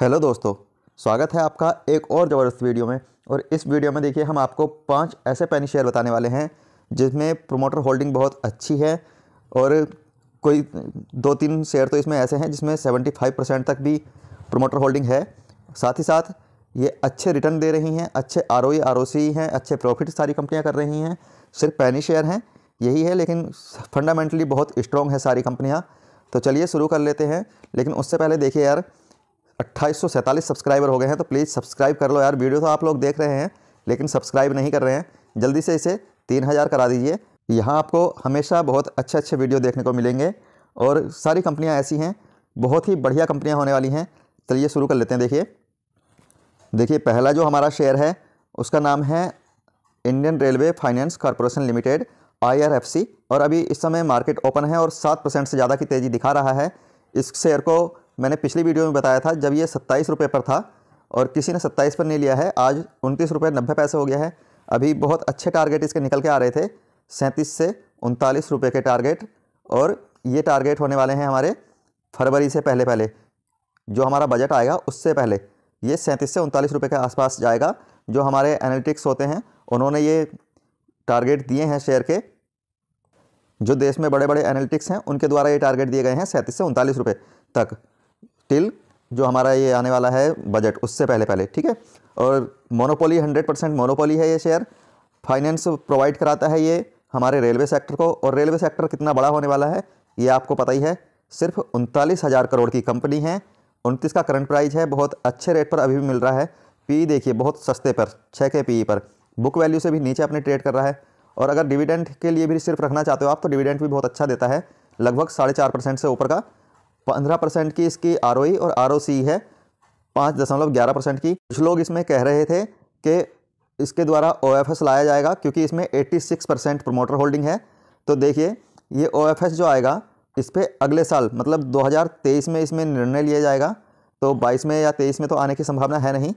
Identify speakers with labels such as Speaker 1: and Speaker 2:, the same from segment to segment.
Speaker 1: hello दोस्तों स्वागत है आपका एक और ज़बरदस्त वीडियो में और इस वीडियो में देखिए हम आपको पांच ऐसे पैनी शेयर बताने वाले हैं जिसमें प्रोमोटर होल्डिंग बहुत अच्छी है और कोई दो तीन शेयर तो इसमें ऐसे हैं जिसमें 75 परसेंट तक भी प्रोमोटर होल्डिंग है साथ ही साथ ये अच्छे रिटर्न दे रही हैं अच्छे आर ओ आर ओ सी हैं अच्छे प्रॉफिट सारी कंपनियाँ कर रही हैं सिर्फ पैनी शेयर हैं यही है लेकिन फंडामेंटली बहुत स्ट्रॉन्ग है सारी कंपनियाँ तो चलिए शुरू कर लेते हैं लेकिन उससे पहले देखिए यार अट्ठाईस सब्सक्राइबर हो गए हैं तो प्लीज़ सब्सक्राइब कर लो यार वीडियो तो आप लोग देख रहे हैं लेकिन सब्सक्राइब नहीं कर रहे हैं जल्दी से इसे तीन हज़ार करा दीजिए यहाँ आपको हमेशा बहुत अच्छे अच्छे वीडियो देखने को मिलेंगे और सारी कंपनियाँ ऐसी हैं बहुत ही बढ़िया कंपनियाँ होने वाली हैं चलिए शुरू कर लेते हैं देखिए देखिए पहला जो हमारा शेयर है उसका नाम है Indian Railway Finance Corporation Limited आई और अभी इस समय मार्केट ओपन है और सात परसेंट से ज़्यादा की तेज़ी दिखा रहा है इस शेयर को मैंने पिछली वीडियो में बताया था जब ये सत्ताईस रुपये पर था और किसी ने सत्ताईस पर नहीं लिया है आज उनतीस रुपये नब्बे पैसे हो गया है अभी बहुत अच्छे टारगेट इसके निकल के आ रहे थे सैंतीस से उनतालीस रुपये के टारगेट और ये टारगेट होने वाले हैं हमारे फरवरी से पहले पहले जो हमारा बजट आएगा उससे पहले ये सैंतीस से उनतालीस रुपये के आसपास जाएगा जो हमारे एनालिटिक्स होते हैं उन्होंने ये टारगेट दिए हैं शेयर के जो देश में बड़े बड़े एनालिटिक्स हैं उनके द्वारा ये टारगेट दिए गए हैं सैंतीस से उनतालीस रुपये तक टिल जो हमारा ये आने वाला है बजट उससे पहले पहले ठीक है और मोनोपोली हंड्रेड परसेंट मोनोपोली है ये शेयर फाइनेंस प्रोवाइड कराता है ये हमारे रेलवे सेक्टर को और रेलवे सेक्टर कितना बड़ा होने वाला है ये आपको पता ही है सिर्फ उनतालीस हज़ार करोड़ की कंपनी है उनतीस का करंट प्राइस है बहुत अच्छे रेट पर अभी भी मिल रहा है पी देखिए बहुत सस्ते पर छः के पी पर बुक वैल्यू से भी नीचे अपने ट्रेड कर रहा है और अगर डिविडेंड के लिए भी सिर्फ रखना चाहते हो आप तो डिविडेंड भी बहुत अच्छा देता है लगभग साढ़े चार परसेंट से ऊपर का पंद्रह परसेंट की इसकी आर और आर है पाँच दशमलव ग्यारह परसेंट की कुछ लोग इसमें कह रहे थे कि इसके द्वारा ओ लाया जाएगा क्योंकि इसमें 86 परसेंट प्रमोटर होल्डिंग है तो देखिए ये ओ जो आएगा इस पर अगले साल मतलब 2023 में इसमें निर्णय लिया जाएगा तो 22 में या 23 में तो आने की संभावना है नहीं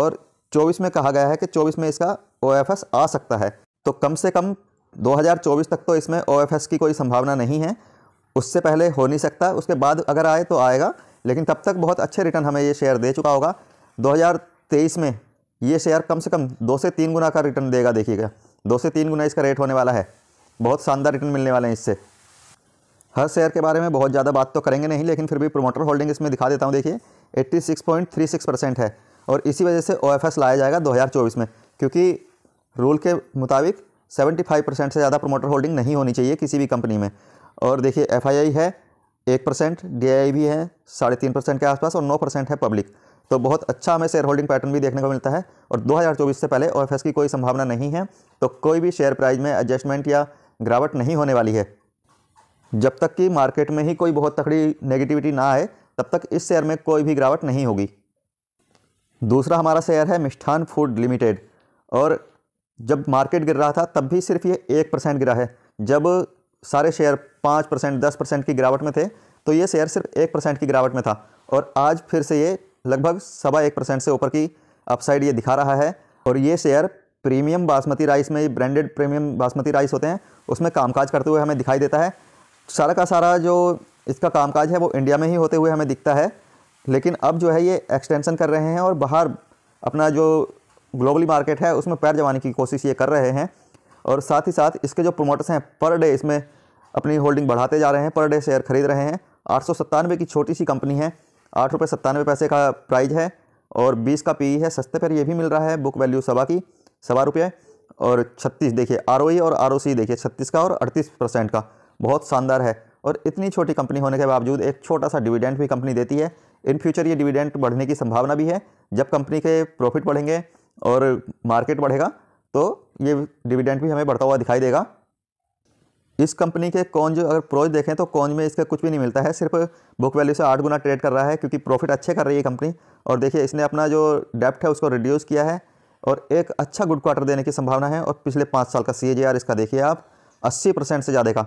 Speaker 1: और 24 में कहा गया है कि 24 में इसका ओ आ सकता है तो कम से कम 2024 तक तो इसमें ओ की कोई संभावना नहीं है उससे पहले हो नहीं सकता उसके बाद अगर आए तो आएगा लेकिन तब तक बहुत अच्छे रिटर्न हमें ये शेयर दे चुका होगा 2023 में ये शेयर कम से कम दो से तीन गुना का रिटर्न देगा देखिएगा दो से तीन गुना इसका रेट होने वाला है बहुत शानदार रिटर्न मिलने वाले हैं इससे हर शेयर के बारे में बहुत ज़्यादा बात तो करेंगे नहीं लेकिन फिर भी प्रोमोटर होल्डिंग इसमें दिखा देता हूँ देखिए 86.36 परसेंट है और इसी वजह से ओ लाया जाएगा 2024 में क्योंकि रूल के मुताबिक 75 परसेंट से ज़्यादा प्रोमोटर होल्डिंग नहीं होनी चाहिए किसी भी कंपनी में और देखिए एफ है एक परसेंट डी भी है साढ़े तीन परसेंट के आसपास और नौ परसेंट है पब्लिक तो बहुत अच्छा हमें शेयर होल्डिंग पैटर्न भी देखने को मिलता है और 2024 से पहले ओ की कोई संभावना नहीं है तो कोई भी शेयर प्राइस में एडजस्टमेंट या गिरावट नहीं होने वाली है जब तक कि मार्केट में ही कोई बहुत तकड़ी नेगेटिविटी ना आए तब तक इस शेयर में कोई भी गिरावट नहीं होगी दूसरा हमारा शेयर है मिष्ठान फूड लिमिटेड और जब मार्केट गिर रहा था तब भी सिर्फ ये एक परसेंट गिरा है जब सारे शेयर पाँच परसेंट दस परसेंट की गिरावट में थे तो ये शेयर सिर्फ एक परसेंट की गिरावट में था और आज फिर से ये लगभग सवा एक परसेंट से ऊपर की अपसाइड ये दिखा रहा है और ये शेयर प्रीमियम बासमती राइस में ये ब्रांडेड प्रीमियम बासमती राइस होते हैं उसमें कामकाज करते हुए हमें दिखाई देता है सारा का सारा जो इसका कामकाज है वो इंडिया में ही होते हुए हमें दिखता है लेकिन अब जो है ये एक्सटेंशन कर रहे हैं और बाहर अपना जो ग्लोबली मार्केट है उसमें पैर जमाने की कोशिश ये कर रहे हैं और साथ ही साथ इसके जो प्रोमोटर्स हैं पर डे इसमें अपनी होल्डिंग बढ़ाते जा रहे हैं पर डे शेयर खरीद रहे हैं आठ की छोटी सी कंपनी है आठ रुपये सत्तानवे पैसे का प्राइज है और बीस का पी e है सस्ते पर ये भी मिल रहा है बुक वैल्यू सवा की सवा रुपये और छत्तीस देखिए आर e और आर देखिए छत्तीस का और अड़तीस परसेंट का बहुत शानदार है और इतनी छोटी कंपनी होने के बावजूद एक छोटा सा डिविडेंड भी कंपनी देती है इन फ्यूचर ये डिविडेंड बढ़ने की संभावना भी है जब कंपनी के प्रॉफिट बढ़ेंगे और मार्केट बढ़ेगा तो ये डिविडेंड भी हमें बढ़ता हुआ दिखाई देगा इस कंपनी के कौन जो अगर प्रोज देखें तो कौन में इसका कुछ भी नहीं मिलता है सिर्फ बुक वैल्यू से आठ गुना ट्रेड कर रहा है क्योंकि प्रॉफिट अच्छे कर रही है कंपनी और देखिए इसने अपना जो डेप्ट है उसको रिड्यूस किया है और एक अच्छा गुड क्वार्टर देने की संभावना है और पिछले पाँच साल का सी इसका देखिए आप अस्सी से ज़्यादा का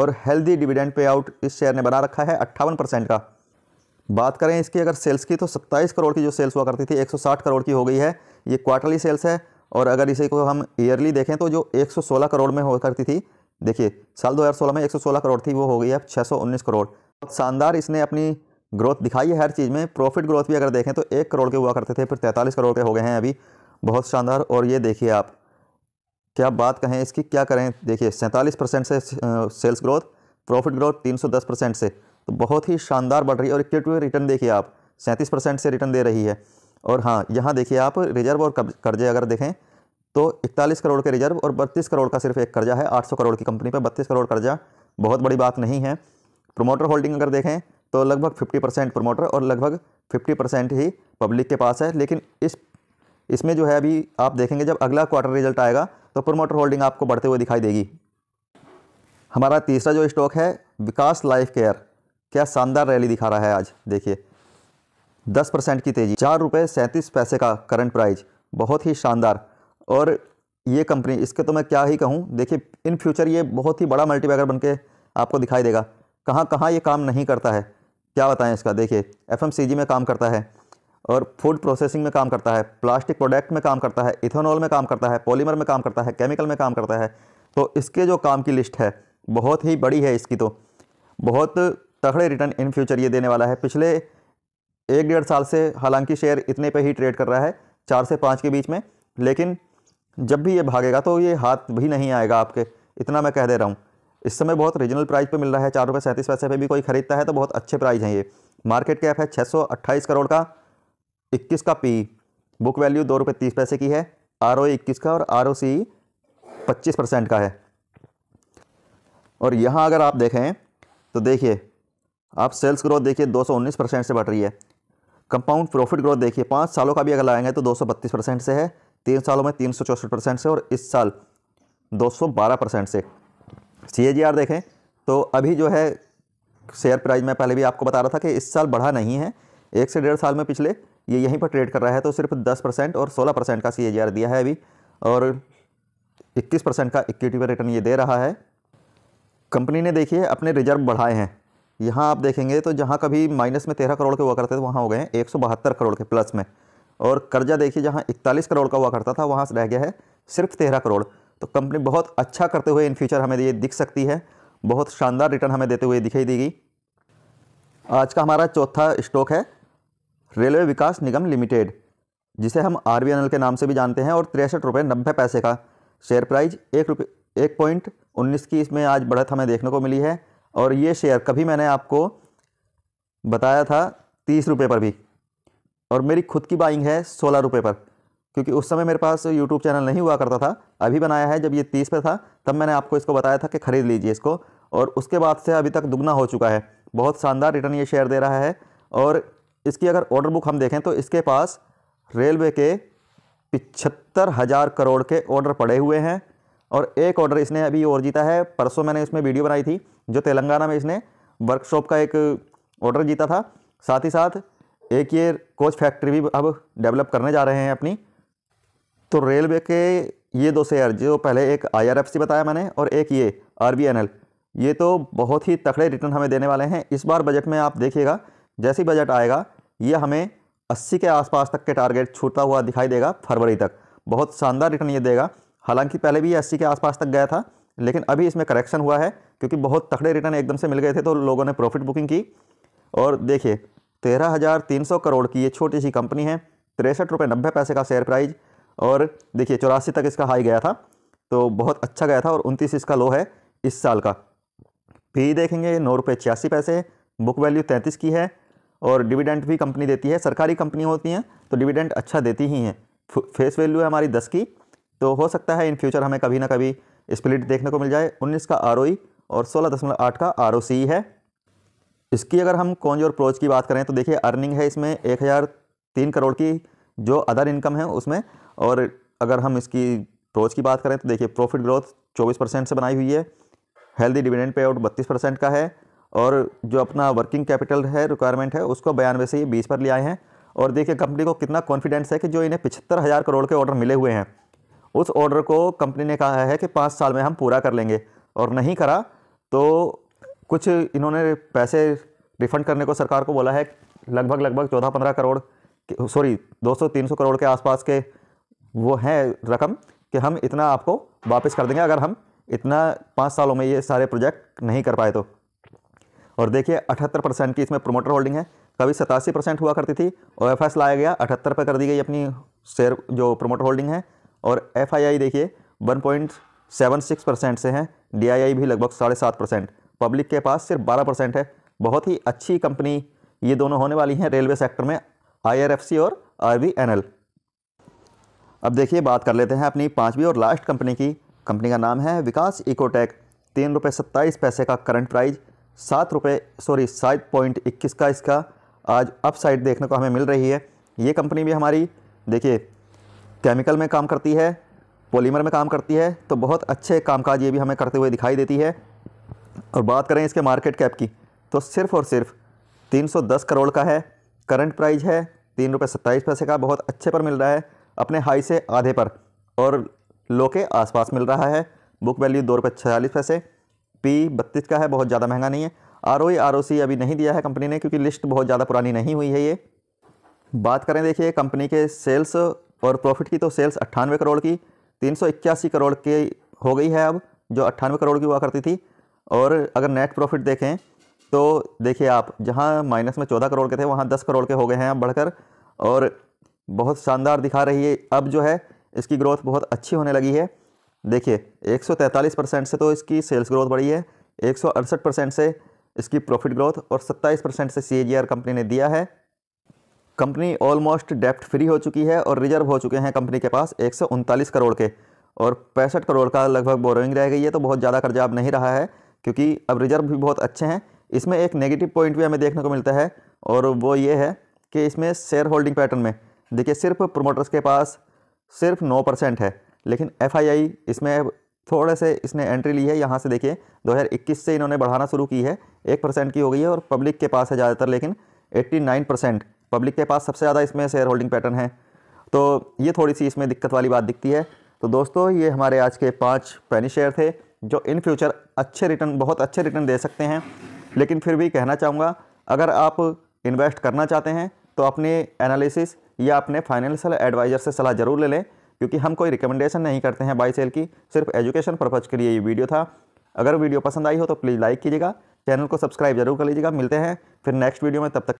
Speaker 1: और हेल्दी डिविडेंड पे आउट इस शेयर ने बना रखा है अट्ठावन का बात करें इसकी अगर सेल्स की तो सत्ताईस करोड़ की जो सेल्स हुआ करती थी एक करोड़ की हो गई है ये क्वार्टरली सेल्स है और अगर इसी को हम ईयरली देखें तो जो 116 करोड़ में हो करती थी देखिए साल 2016 में 116 करोड़ थी वो हो गई अब 619 करोड़ शानदार इसने अपनी ग्रोथ दिखाई है हर चीज़ में प्रॉफिट ग्रोथ भी अगर देखें तो एक करोड़ के हुआ करते थे फिर तैंतालीस करोड़ के हो गए हैं अभी बहुत शानदार और ये देखिए आप क्या बात कहें इसकी क्या करें देखिए सैंतालीस परसेंट से सेल्स ग्रोथ प्रॉफिट ग्रोथ तीन सौ दस परसेंट से तो बहुत ही शानदार बढ़ रही है और इक्विटी रिटर्न देखिए आप सैंतीस परसेंट से रिटर्न दे रही है और हाँ यहाँ देखिए आप रिजर्व और कर्जे अगर देखें तो इकतालीस करोड़ के रिजर्व और बत्तीस करोड़ का सिर्फ एक कर्जा है आठ सौ करोड़ की कंपनी पर बत्तीस करोड़ कर्जा बहुत बड़ी बात नहीं है प्रोमोटर होल्डिंग अगर देखें तो लगभग फिफ्टी परसेंट प्रोमोटर और लगभग फिफ्टी परसेंट ही पब्लिक के पास है लेकिन इस इसमें जो है अभी आप देखेंगे जब अगला क्वार्टर रिजल्ट आएगा तो प्रोमोटर होल्डिंग आपको बढ़ते हुए दिखाई देगी हमारा तीसरा जो स्टॉक है विकास लाइफ केयर क्या शानदार रैली दिखा रहा है आज देखिए दस परसेंट की तेज़ी चार रुपये सैंतीस पैसे का करंट प्राइस बहुत ही शानदार और ये कंपनी इसके तो मैं क्या ही कहूँ देखिए इन फ्यूचर ये बहुत ही बड़ा मल्टीपैकर बन के आपको दिखाई देगा कहाँ कहाँ ये काम नहीं करता है क्या बताएं इसका देखिए एफ में काम करता है और फूड प्रोसेसिंग में काम करता है प्लास्टिक प्रोडक्ट में काम करता है इथेनॉल में काम करता है पॉलीमर में काम करता है केमिकल में काम करता है तो इसके जो काम की लिस्ट है बहुत ही बड़ी है इसकी तो बहुत तगड़े रिटर्न इन फ्यूचर ये देने वाला है पिछले एक डेढ़ साल से हालांकि शेयर इतने पे ही ट्रेड कर रहा है चार से पाँच के बीच में लेकिन जब भी ये भागेगा तो ये हाथ भी नहीं आएगा आपके इतना मैं कह दे रहा हूँ इस समय बहुत रीजनल प्राइस पे मिल रहा है चार रुपये सैंतीस पैसे पर भी कोई खरीदता है तो बहुत अच्छे प्राइस हैं ये मार्केट कैप है छः करोड़ का इक्कीस का पी बुक वैल्यू दो रुपये तीस पैसे की है आर ओ इक्कीस का और आर ओ सी पच्चीस परसेंट का है और यहाँ अगर आप देखें तो देखिए आप सेल्स ग्रोथ देखिए 219 परसेंट से बढ़ रही है कंपाउंड प्रॉफिट ग्रोथ देखिए पाँच सालों का भी अगर लाएंगे तो दो परसेंट से है तीन सालों में तीन परसेंट से और इस साल दो परसेंट से सी देखें तो अभी जो है शेयर प्राइस मैं पहले भी आपको बता रहा था कि इस साल बढ़ा नहीं है एक से डेढ़ साल में पिछले ये यहीं पर ट्रेड कर रहा है तो सिर्फ दस परसेंट और सोलह परसेंट का सी दिया है अभी और इक्कीस परसेंट का इक्विटी पर रिटर्न ये दे रहा है कंपनी ने देखिए अपने रिजर्व बढ़ाए हैं यहाँ आप देखेंगे तो जहाँ कभी माइनस में तेरह करोड़ के हुआ करते थे वहाँ हो गए सौ एक करोड़ के प्लस में और कर्जा देखिए जहाँ इकतालीस करोड़ का हुआ करता था वहाँ रह गया है सिर्फ तेरह करोड़ तो कंपनी बहुत अच्छा करते हुए इन फ्यूचर हमें ये दिख सकती है बहुत शानदार रिटर्न हमें देते हुए दिखाई देगी आज का हमारा चौथा स्टॉक है रेलवे विकास निगम लिमिटेड जिसे हम आर के नाम से भी जानते हैं और तिरसठ रुपये नब्बे पैसे का शेयर प्राइस एक रुपये एक पॉइंट उन्नीस की इसमें आज बढ़त हमें देखने को मिली है और ये शेयर कभी मैंने आपको बताया था तीस रुपये पर भी और मेरी खुद की बाइंग है सोलह रुपये पर क्योंकि उस समय मेरे पास यूट्यूब चैनल नहीं हुआ करता था अभी बनाया है जब ये तीस पर था तब मैंने आपको इसको बताया था कि ख़रीद लीजिए इसको और उसके बाद से अभी तक दुगना हो चुका है बहुत शानदार रिटर्न ये शेयर दे रहा है और इसकी अगर ऑर्डर बुक हम देखें तो इसके पास रेलवे के पिछहत्तर हज़ार करोड़ के ऑर्डर पड़े हुए हैं और एक ऑर्डर इसने अभी और जीता है परसों मैंने इसमें वीडियो बनाई थी जो तेलंगाना में इसने वर्कशॉप का एक ऑर्डर जीता था साथ ही साथ एक ये कोच फैक्ट्री भी अब डेवलप करने जा रहे हैं अपनी तो रेलवे के ये दो शेयर जो पहले एक आई बताया मैंने और एक ये आर ये तो बहुत ही तकड़े रिटर्न हमें देने वाले हैं इस बार बजट में आप देखिएगा जैसे ही बजट आएगा ये हमें 80 के आसपास तक के टारगेट छूटता हुआ दिखाई देगा फरवरी तक बहुत शानदार रिटर्न ये देगा हालांकि पहले भी ये अस्सी के आसपास तक गया था लेकिन अभी इसमें करेक्शन हुआ है क्योंकि बहुत तकड़े रिटर्न एकदम से मिल गए थे तो लोगों ने प्रॉफिट बुकिंग की और देखिए तेरह हज़ार तीन सौ करोड़ की ये छोटी सी कंपनी है तिरसठ रुपये नब्बे पैसे का शेयर प्राइस और देखिए चौरासी तक इसका हाई गया था तो बहुत अच्छा गया था और उनतीस इसका लो है इस साल का पी देखेंगे नौ रुपये छियासी पैसे बुक वैल्यू तैंतीस की है और डिविडेंट भी कंपनी देती है सरकारी कंपनी होती हैं तो डिविडेंट अच्छा देती ही हैं फेस वैल्यू है हमारी दस की तो हो सकता है इन फ्यूचर हमें कभी ना कभी स्प्लिट देखने को मिल जाए 19 का आर और 16.8 का आर है इसकी अगर हम कौन और प्रोच की बात करें तो देखिए अर्निंग है इसमें एक हज़ार तीन करोड़ की जो अदर इनकम है उसमें और अगर हम इसकी प्रोच की बात करें तो देखिए प्रॉफिट ग्रोथ 24 परसेंट से बनाई हुई है हेल्दी डिविडेंड पे आउट बत्तीस परसेंट का है और जो अपना वर्किंग कैपिटल है रिक्वायरमेंट है उसको बयानवे से ये बीस पर ले आए हैं और देखिए कंपनी को कितना कॉन्फिडेंस है कि जो इन्हें पिछहत्तर हज़ार करोड़ के ऑर्डर मिले हुए हैं उस ऑर्डर को कंपनी ने कहा है कि पाँच साल में हम पूरा कर लेंगे और नहीं करा तो कुछ इन्होंने पैसे रिफ़ंड करने को सरकार को बोला है लगभग लगभग चौदह पंद्रह करोड़ सॉरी दो सौ तीन सौ करोड़ के आसपास के वो हैं रकम कि हम इतना आपको वापस कर देंगे अगर हम इतना पाँच सालों में ये सारे प्रोजेक्ट नहीं कर पाए तो और देखिए अठहत्तर परसेंट की इसमें प्रोमोटर होल्डिंग है कभी सतासी परसेंट हुआ करती थी ओ एफ एस लाया गया अठहत्तर पर कर दी गई अपनी शेयर जो प्रोमोटर होल्डिंग है और एफ देखिए one point seven six percent से हैं डी भी लगभग साढ़े सात परसेंट पब्लिक के पास सिर्फ बारह परसेंट है बहुत ही अच्छी कंपनी ये दोनों होने वाली हैं रेलवे सेक्टर में सी और एल अब देखिए बात कर लेते हैं अपनी पाँचवीं और लास्ट कंपनी की कंपनी का नाम है विकास इकोटेक तीन रुपये सत्ताईस पैसे का करंट प्राइस सात रुपये सॉरी सात पॉइंट इक्कीस का इसका आज अपसाइड देखने को हमें मिल रही है ये कंपनी भी हमारी देखिए केमिकल में काम करती है पॉलीमर में काम करती है तो बहुत अच्छे कामकाज ये भी हमें करते हुए दिखाई देती है और बात करें इसके मार्केट कैप की तो सिर्फ़ और सिर्फ 310 करोड़ का है करंट प्राइस है तीन रुपये सत्ताईस पैसे का बहुत अच्छे पर मिल रहा है अपने हाई से आधे पर और लो के आसपास मिल रहा है बुक वैल्यू दो रुपये छियालीस पैसे पी बत्तीस का है बहुत ज़्यादा महंगा नहीं है आर ओ आर ओ सी अभी नहीं दिया है कंपनी ने क्योंकि लिस्ट बहुत ज़्यादा पुरानी नहीं हुई है ये बात करें देखिए कंपनी के सेल्स और प्रॉफिट की तो सेल्स अट्ठानवे करोड़ की तीन करोड़ की हो गई है अब जो अट्ठानवे करोड़ की हुआ करती थी और अगर नेट प्रॉफिट देखें तो देखिए आप जहाँ माइनस में चौदह करोड़ के थे वहाँ दस करोड़ के हो गए हैं अब बढ़कर और बहुत शानदार दिखा रही है अब जो है इसकी ग्रोथ बहुत अच्छी होने लगी है देखिए तैंतालीस परसेंट से तो इसकी सेल्स ग्रोथ बढ़ी है एक परसेंट से इसकी प्रॉफिट ग्रोथ और सत्ताईस परसेंट से सी कंपनी ने दिया है कंपनी ऑलमोस्ट डेप्ट फ्री हो चुकी है और रिजर्व हो चुके हैं कंपनी के पास एक करोड़ के और पैंसठ करोड़ का लगभग बोरोइंग रह गई है तो बहुत ज़्यादा कर्जा अब नहीं रहा है क्योंकि अब रिजर्व भी बहुत अच्छे हैं इसमें एक नेगेटिव पॉइंट भी हमें देखने को मिलता है और वो ये है कि इसमें शेयर होल्डिंग पैटर्न में देखिए सिर्फ प्रोमोटर्स के पास सिर्फ नौ परसेंट है लेकिन एफ इसमें थोड़े से इसने एंट्री ली है यहाँ से देखिए 2021 से इन्होंने बढ़ाना शुरू की है एक परसेंट की हो गई है और पब्लिक के पास है ज़्यादातर लेकिन नाइन परसेंट पब्लिक के पास सबसे ज़्यादा इसमें शेयर होल्डिंग पैटर्न है तो ये थोड़ी सी इसमें दिक्कत वाली बात दिखती है तो दोस्तों ये हमारे आज के पाँच पैनी शेयर थे जो इन फ्यूचर अच्छे रिटर्न बहुत अच्छे रिटर्न दे सकते हैं लेकिन फिर भी कहना चाहूँगा अगर आप इन्वेस्ट करना चाहते हैं तो अपने एनालिसिस या अपने फाइनेंशियल एडवाइज़र से सलाह ज़रूर ले लें क्योंकि हम कोई रिकमेंडेशन नहीं करते हैं बाई सेल की सिर्फ एजुकेशन पर्पज़ के लिए ये वीडियो था अगर वीडियो पसंद आई हो तो प्लीज़ लाइक कीजिएगा चैनल को सब्सक्राइब जरूर कर लीजिएगा मिलते हैं फिर नेक्स्ट वीडियो में तब तक